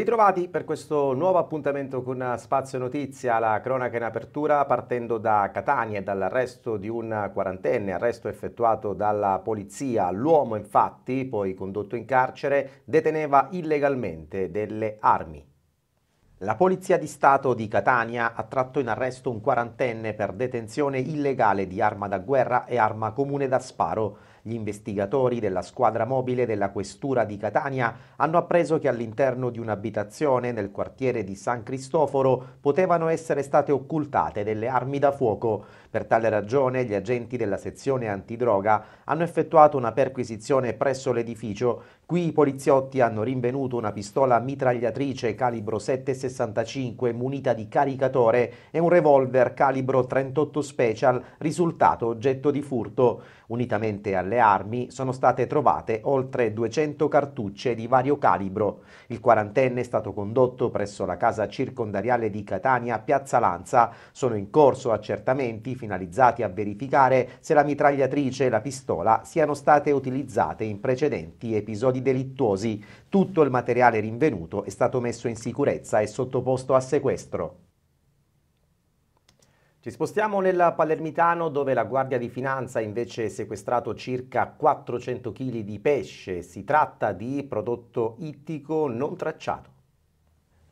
ritrovati per questo nuovo appuntamento con Spazio Notizia, la cronaca in apertura partendo da Catania e dall'arresto di un quarantenne, arresto effettuato dalla polizia. L'uomo infatti, poi condotto in carcere, deteneva illegalmente delle armi. La Polizia di Stato di Catania ha tratto in arresto un quarantenne per detenzione illegale di arma da guerra e arma comune da sparo. Gli investigatori della squadra mobile della Questura di Catania hanno appreso che all'interno di un'abitazione nel quartiere di San Cristoforo potevano essere state occultate delle armi da fuoco. Per tale ragione gli agenti della sezione antidroga hanno effettuato una perquisizione presso l'edificio Qui i poliziotti hanno rinvenuto una pistola mitragliatrice calibro 7,65 munita di caricatore e un revolver calibro 38 Special risultato oggetto di furto. Unitamente alle armi sono state trovate oltre 200 cartucce di vario calibro. Il quarantenne è stato condotto presso la casa circondariale di Catania Piazza Lanza. Sono in corso accertamenti finalizzati a verificare se la mitragliatrice e la pistola siano state utilizzate in precedenti episodi di delittuosi. Tutto il materiale rinvenuto è stato messo in sicurezza e sottoposto a sequestro. Ci spostiamo nel Palermitano dove la Guardia di Finanza invece ha sequestrato circa 400 kg di pesce. Si tratta di prodotto ittico non tracciato.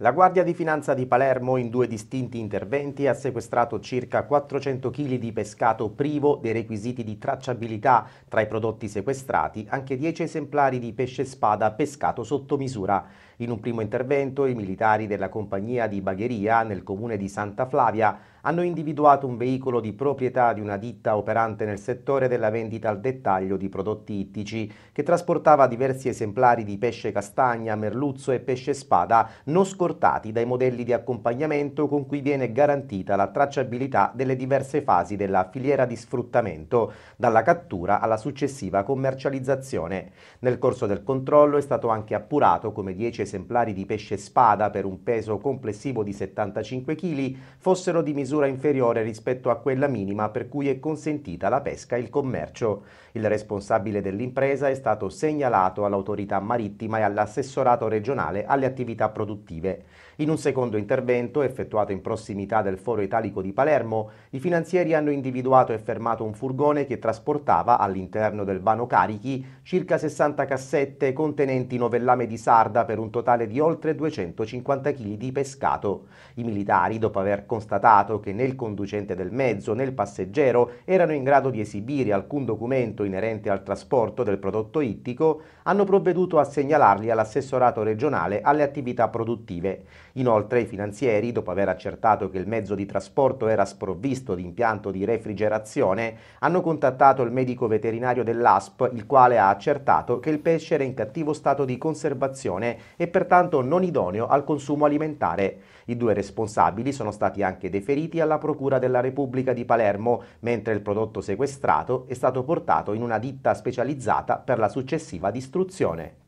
La Guardia di Finanza di Palermo in due distinti interventi ha sequestrato circa 400 kg di pescato privo dei requisiti di tracciabilità. Tra i prodotti sequestrati anche 10 esemplari di pesce spada pescato sotto misura. In un primo intervento i militari della compagnia di Bagheria nel comune di Santa Flavia hanno individuato un veicolo di proprietà di una ditta operante nel settore della vendita al dettaglio di prodotti ittici che trasportava diversi esemplari di pesce castagna, merluzzo e pesce spada non scortati dai modelli di accompagnamento con cui viene garantita la tracciabilità delle diverse fasi della filiera di sfruttamento, dalla cattura alla successiva commercializzazione. Nel corso del controllo è stato anche appurato come 10 esemplari di pesce spada per un peso complessivo di 75 kg fossero di misura inferiore rispetto a quella minima per cui è consentita la pesca e il commercio. Il responsabile dell'impresa è stato segnalato all'autorità marittima e all'assessorato regionale alle attività produttive. In un secondo intervento, effettuato in prossimità del Foro Italico di Palermo, i finanzieri hanno individuato e fermato un furgone che trasportava all'interno del vano carichi circa 60 cassette contenenti novellame di sarda per un totale di oltre 250 kg di pescato. I militari, dopo aver constatato che né il conducente del mezzo né il passeggero erano in grado di esibire alcun documento inerente al trasporto del prodotto ittico, hanno provveduto a segnalarli all'assessorato regionale alle attività produttive. Inoltre i finanzieri, dopo aver accertato che il mezzo di trasporto era sprovvisto di impianto di refrigerazione, hanno contattato il medico veterinario dell'ASP, il quale ha accertato che il pesce era in cattivo stato di conservazione e pertanto non idoneo al consumo alimentare. I due responsabili sono stati anche deferiti alla Procura della Repubblica di Palermo, mentre il prodotto sequestrato è stato portato in una ditta specializzata per la successiva distruzione.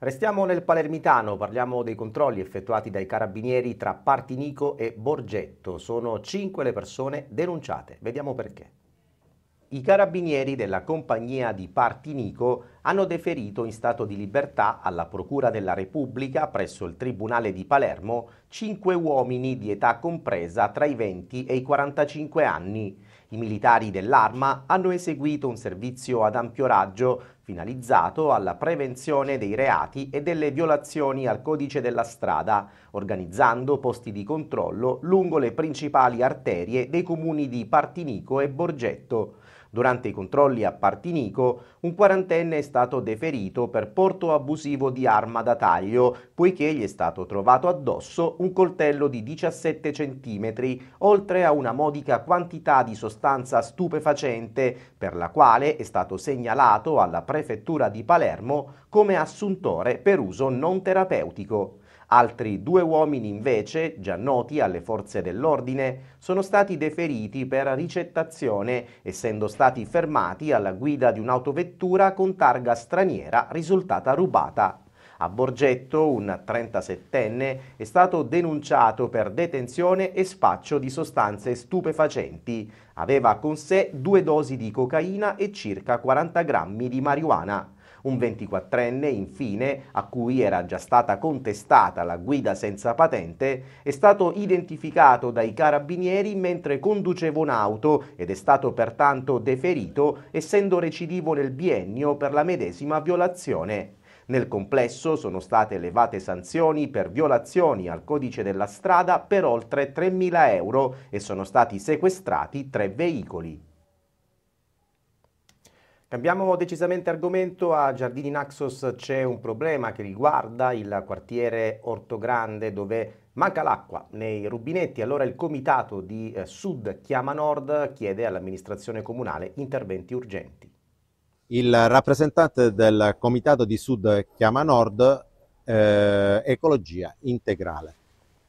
Restiamo nel Palermitano, parliamo dei controlli effettuati dai carabinieri tra Partinico e Borgetto. Sono cinque le persone denunciate, vediamo perché. I carabinieri della compagnia di Partinico hanno deferito in stato di libertà alla Procura della Repubblica presso il Tribunale di Palermo cinque uomini di età compresa tra i 20 e i 45 anni. I militari dell'arma hanno eseguito un servizio ad ampio raggio finalizzato alla prevenzione dei reati e delle violazioni al codice della strada, organizzando posti di controllo lungo le principali arterie dei comuni di Partinico e Borgetto, Durante i controlli a Partinico, un quarantenne è stato deferito per porto abusivo di arma da taglio, poiché gli è stato trovato addosso un coltello di 17 cm, oltre a una modica quantità di sostanza stupefacente, per la quale è stato segnalato alla prefettura di Palermo come assuntore per uso non terapeutico. Altri due uomini invece, già noti alle forze dell'ordine, sono stati deferiti per ricettazione, essendo stati fermati alla guida di un'autovettura con targa straniera risultata rubata a Borgetto, un 37enne, è stato denunciato per detenzione e spaccio di sostanze stupefacenti. Aveva con sé due dosi di cocaina e circa 40 grammi di marijuana un 24enne infine a cui era già stata contestata la guida senza patente è stato identificato dai carabinieri mentre conduceva un'auto ed è stato pertanto deferito essendo recidivo nel biennio per la medesima violazione. Nel complesso sono state elevate sanzioni per violazioni al codice della strada per oltre 3.000 euro e sono stati sequestrati tre veicoli. Cambiamo decisamente argomento, a Giardini Naxos c'è un problema che riguarda il quartiere Ortogrande dove manca l'acqua nei rubinetti, allora il comitato di eh, Sud Chiama Nord chiede all'amministrazione comunale interventi urgenti. Il rappresentante del comitato di Sud Chiama Nord, eh, Ecologia Integrale.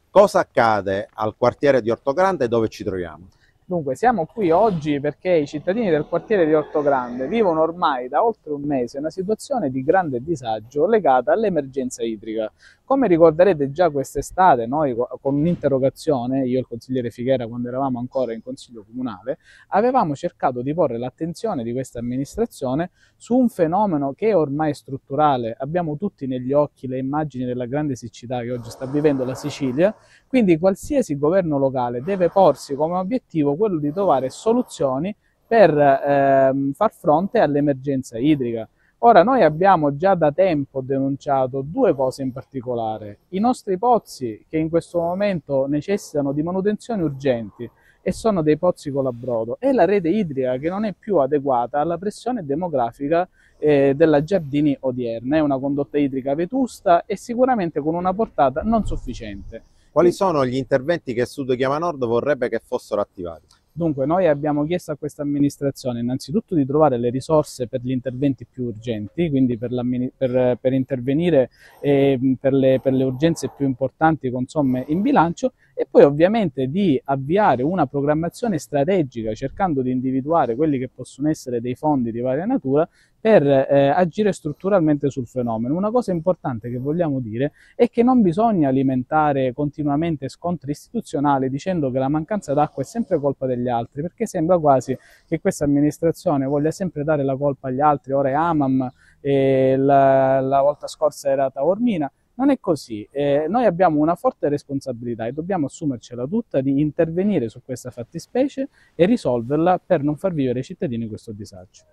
Cosa accade al quartiere di Ortogrande dove ci troviamo? Dunque, siamo qui oggi perché i cittadini del quartiere di Ortogrande vivono ormai da oltre un mese una situazione di grande disagio legata all'emergenza idrica. Come ricorderete già quest'estate, noi con un'interrogazione, io e il consigliere Fighera quando eravamo ancora in consiglio comunale, avevamo cercato di porre l'attenzione di questa amministrazione su un fenomeno che è ormai strutturale, abbiamo tutti negli occhi le immagini della grande siccità che oggi sta vivendo la Sicilia, quindi qualsiasi governo locale deve porsi come obiettivo quello di trovare soluzioni per ehm, far fronte all'emergenza idrica Ora, noi abbiamo già da tempo denunciato due cose in particolare. I nostri pozzi, che in questo momento necessitano di manutenzioni urgenti e sono dei pozzi con la e la rete idrica che non è più adeguata alla pressione demografica eh, della Giardini odierna. È una condotta idrica vetusta e sicuramente con una portata non sufficiente. Quali sono gli interventi che Sud Chiama Nord vorrebbe che fossero attivati? Dunque noi abbiamo chiesto a questa amministrazione innanzitutto di trovare le risorse per gli interventi più urgenti, quindi per, per, per intervenire eh, per, le, per le urgenze più importanti con somme in bilancio e poi ovviamente di avviare una programmazione strategica cercando di individuare quelli che possono essere dei fondi di varia natura per eh, agire strutturalmente sul fenomeno. Una cosa importante che vogliamo dire è che non bisogna alimentare continuamente scontri istituzionali dicendo che la mancanza d'acqua è sempre colpa degli altri, perché sembra quasi che questa amministrazione voglia sempre dare la colpa agli altri, ora è Amam, la, la volta scorsa era Taormina, non è così, eh, noi abbiamo una forte responsabilità e dobbiamo assumercela tutta di intervenire su questa fattispecie e risolverla per non far vivere ai cittadini questo disagio.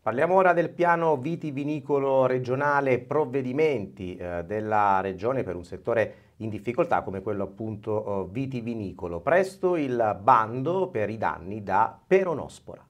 Parliamo ora del piano vitivinicolo regionale provvedimenti eh, della regione per un settore in difficoltà come quello appunto oh, vitivinicolo. Presto il bando per i danni da peronospora.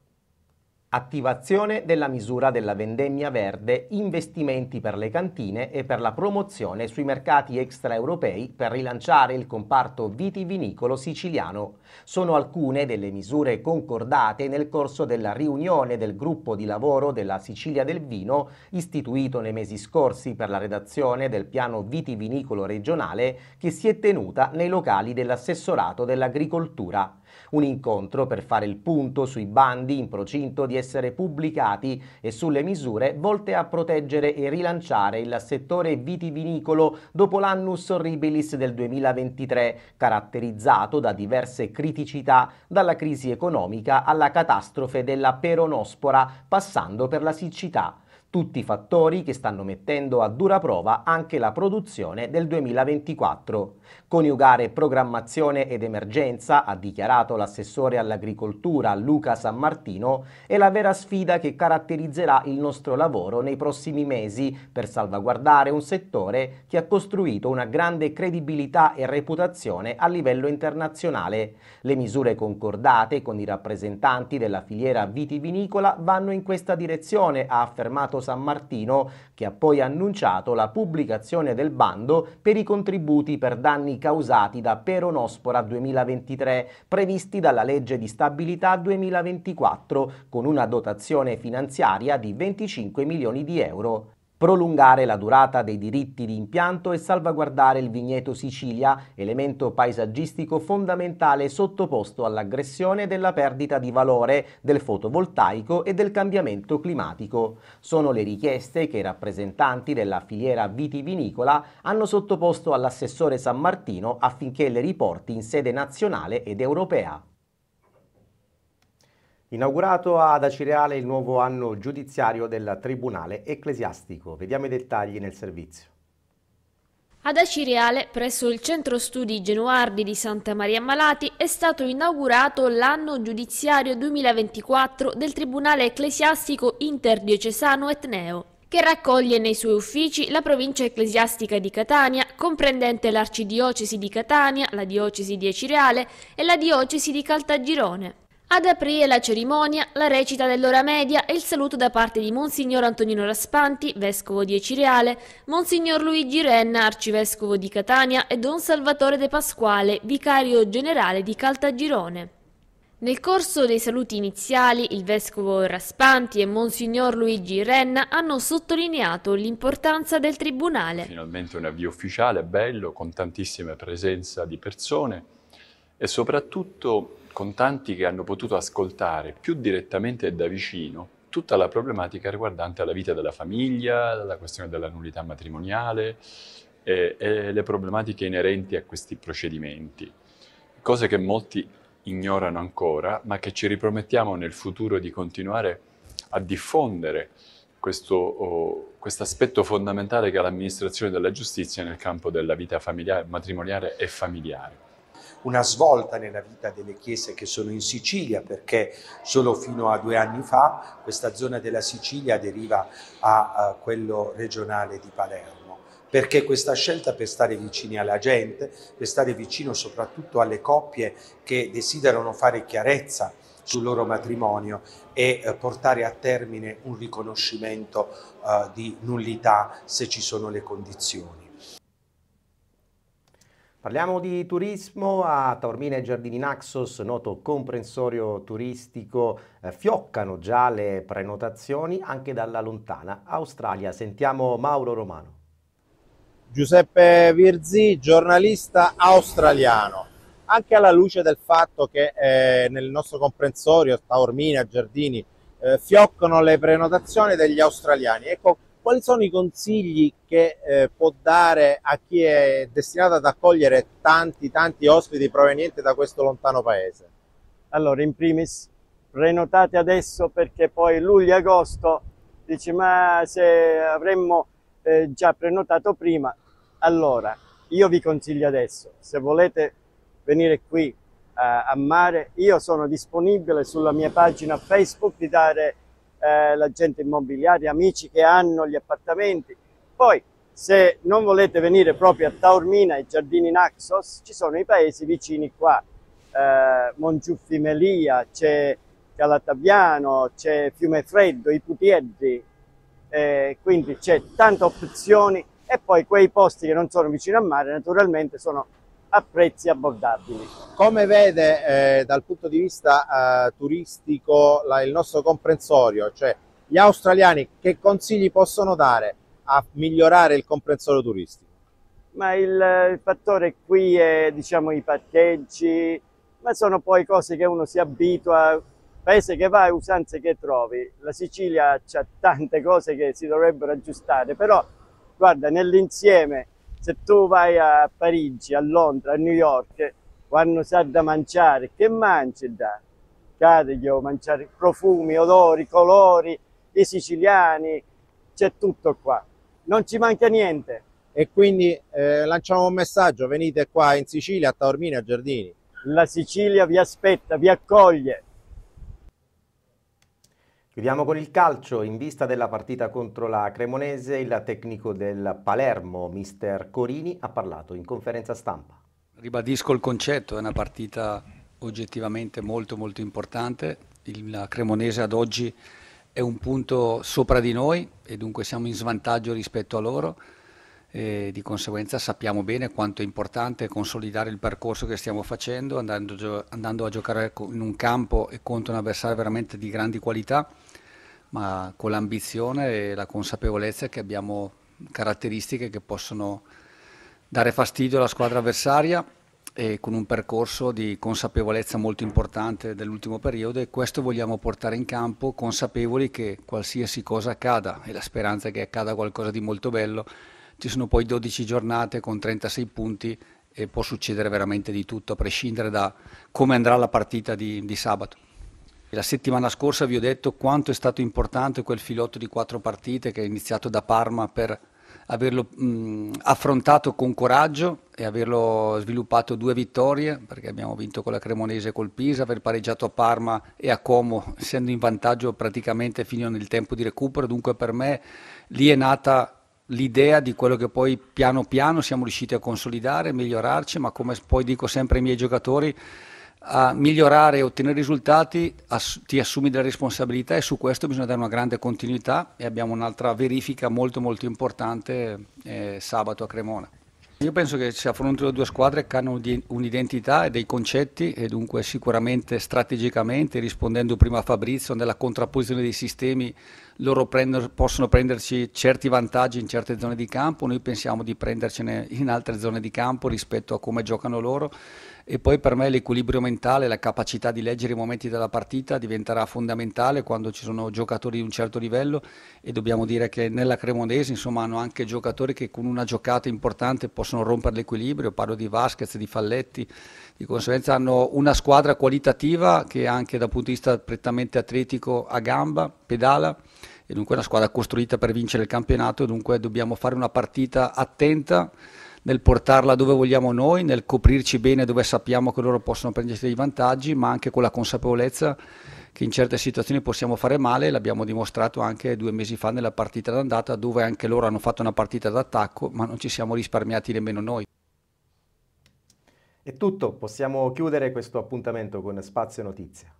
Attivazione della misura della vendemmia verde, investimenti per le cantine e per la promozione sui mercati extraeuropei per rilanciare il comparto vitivinicolo siciliano. Sono alcune delle misure concordate nel corso della riunione del gruppo di lavoro della Sicilia del Vino, istituito nei mesi scorsi per la redazione del piano vitivinicolo regionale che si è tenuta nei locali dell'assessorato dell'agricoltura. Un incontro per fare il punto sui bandi in procinto di essere pubblicati e sulle misure volte a proteggere e rilanciare il settore vitivinicolo dopo l'annus horribilis del 2023, caratterizzato da diverse criticità, dalla crisi economica alla catastrofe della peronospora, passando per la siccità tutti fattori che stanno mettendo a dura prova anche la produzione del 2024. Coniugare programmazione ed emergenza, ha dichiarato l'assessore all'agricoltura Luca San Martino, è la vera sfida che caratterizzerà il nostro lavoro nei prossimi mesi per salvaguardare un settore che ha costruito una grande credibilità e reputazione a livello internazionale. Le misure concordate con i rappresentanti della filiera vitivinicola vanno in questa direzione, ha affermato Stato San Martino, che ha poi annunciato la pubblicazione del bando per i contributi per danni causati da Peronospora 2023, previsti dalla legge di stabilità 2024, con una dotazione finanziaria di 25 milioni di euro prolungare la durata dei diritti di impianto e salvaguardare il vigneto Sicilia, elemento paesaggistico fondamentale sottoposto all'aggressione della perdita di valore del fotovoltaico e del cambiamento climatico. Sono le richieste che i rappresentanti della filiera vitivinicola hanno sottoposto all'assessore San Martino affinché le riporti in sede nazionale ed europea. Inaugurato ad Acireale il nuovo anno giudiziario del Tribunale Ecclesiastico. Vediamo i dettagli nel servizio. Ad Acireale, presso il centro studi Genuardi di Santa Maria Malati, è stato inaugurato l'anno giudiziario 2024 del Tribunale Ecclesiastico Interdiocesano Etneo che raccoglie nei suoi uffici la provincia ecclesiastica di Catania, comprendente l'arcidiocesi di Catania, la diocesi di Acireale e la diocesi di Caltagirone. Ad aprire la cerimonia, la recita dell'ora media e il saluto da parte di Monsignor Antonino Raspanti, vescovo di Ecireale, Monsignor Luigi Renna, arcivescovo di Catania e Don Salvatore De Pasquale, vicario generale di Caltagirone. Nel corso dei saluti iniziali, il vescovo Raspanti e Monsignor Luigi Renna hanno sottolineato l'importanza del tribunale. Finalmente un avvio ufficiale, bello, con tantissima presenza di persone e soprattutto con tanti che hanno potuto ascoltare più direttamente e da vicino tutta la problematica riguardante la vita della famiglia, la questione della nullità matrimoniale e, e le problematiche inerenti a questi procedimenti, cose che molti ignorano ancora, ma che ci ripromettiamo nel futuro di continuare a diffondere questo oh, quest aspetto fondamentale che ha l'amministrazione della giustizia nel campo della vita matrimoniale e familiare una svolta nella vita delle chiese che sono in Sicilia, perché solo fino a due anni fa questa zona della Sicilia deriva a, a quello regionale di Palermo perché questa scelta per stare vicini alla gente, per stare vicino soprattutto alle coppie che desiderano fare chiarezza sul loro matrimonio e eh, portare a termine un riconoscimento eh, di nullità se ci sono le condizioni. Parliamo di turismo a Taormina e Giardini Naxos, noto comprensorio turistico, eh, fioccano già le prenotazioni anche dalla lontana Australia. Sentiamo Mauro Romano. Giuseppe Virzi, giornalista australiano. Anche alla luce del fatto che eh, nel nostro comprensorio Taormina, e Giardini, eh, fioccano le prenotazioni degli australiani. Ecco quali sono i consigli che eh, può dare a chi è destinato ad accogliere tanti tanti ospiti provenienti da questo lontano paese? Allora, in primis, prenotate adesso perché poi luglio e agosto dici ma se avremmo eh, già prenotato prima, allora io vi consiglio adesso, se volete venire qui eh, a mare, io sono disponibile sulla mia pagina Facebook di dare eh, l'agente immobiliare, amici che hanno gli appartamenti. Poi se non volete venire proprio a Taormina e Giardini Naxos, ci sono i paesi vicini qua, eh, Mongiuffi Melia, c'è Calatabiano, c'è Fiume Freddo, i Putiedri, eh, quindi c'è tante opzioni e poi quei posti che non sono vicino al mare naturalmente sono a prezzi abbordabili. Come vede eh, dal punto di vista eh, turistico la, il nostro comprensorio, cioè gli australiani che consigli possono dare a migliorare il comprensorio turistico? Ma il, eh, il fattore qui è diciamo i parcheggi, ma sono poi cose che uno si abitua, paese che vai, usanze che trovi. La Sicilia ha tante cose che si dovrebbero aggiustare, però guarda, nell'insieme se tu vai a Parigi, a Londra, a New York, quando sai da mangiare, che mangi da? Cade io mangiare profumi, odori, colori, i siciliani, c'è tutto qua. Non ci manca niente. E quindi eh, lanciamo un messaggio, venite qua in Sicilia, a Taormina, a Giardini. La Sicilia vi aspetta, vi accoglie. Chiudiamo con il calcio. In vista della partita contro la Cremonese, il tecnico del Palermo, mister Corini, ha parlato in conferenza stampa. Ribadisco il concetto, è una partita oggettivamente molto molto importante. La Cremonese ad oggi è un punto sopra di noi e dunque siamo in svantaggio rispetto a loro e di conseguenza sappiamo bene quanto è importante consolidare il percorso che stiamo facendo andando, andando a giocare in un campo e contro un avversario veramente di grandi qualità, ma con l'ambizione e la consapevolezza che abbiamo caratteristiche che possono dare fastidio alla squadra avversaria e con un percorso di consapevolezza molto importante dell'ultimo periodo e questo vogliamo portare in campo consapevoli che qualsiasi cosa accada e la speranza che accada qualcosa di molto bello ci sono poi 12 giornate con 36 punti e può succedere veramente di tutto, a prescindere da come andrà la partita di, di sabato. La settimana scorsa vi ho detto quanto è stato importante quel filotto di quattro partite che è iniziato da Parma per averlo mh, affrontato con coraggio e averlo sviluppato due vittorie, perché abbiamo vinto con la Cremonese e col Pisa, aver pareggiato a Parma e a Como, essendo in vantaggio praticamente fino nel tempo di recupero, dunque per me lì è nata l'idea di quello che poi piano piano siamo riusciti a consolidare, migliorarci, ma come poi dico sempre ai miei giocatori, a migliorare e ottenere risultati ass- ti assumi delle responsabilità e su questo bisogna dare una grande continuità e abbiamo un'altra verifica molto molto importante eh, sabato a Cremona. Io penso che si affrontino due squadre che hanno un'identità e dei concetti e dunque sicuramente strategicamente, rispondendo prima a Fabrizio, nella contrapposizione dei sistemi loro prender, possono prenderci certi vantaggi in certe zone di campo, noi pensiamo di prendercene in altre zone di campo rispetto a come giocano loro e poi per me l'equilibrio mentale, la capacità di leggere i momenti della partita diventerà fondamentale quando ci sono giocatori di un certo livello e dobbiamo dire che nella Cremonese insomma, hanno anche giocatori che con una giocata importante possono rompere l'equilibrio, parlo di Vasquez, di Falletti, di conseguenza hanno una squadra qualitativa che anche dal punto di vista prettamente atletico a gamba, pedala e dunque una squadra costruita per vincere il campionato e dunque dobbiamo fare una partita attenta nel portarla dove vogliamo noi, nel coprirci bene dove sappiamo che loro possono prendersi dei vantaggi, ma anche con la consapevolezza che in certe situazioni possiamo fare male, l'abbiamo dimostrato anche due mesi fa nella partita d'andata dove anche loro hanno fatto una partita d'attacco ma non ci siamo risparmiati nemmeno noi. È tutto, possiamo chiudere questo appuntamento con Spazio Notizia.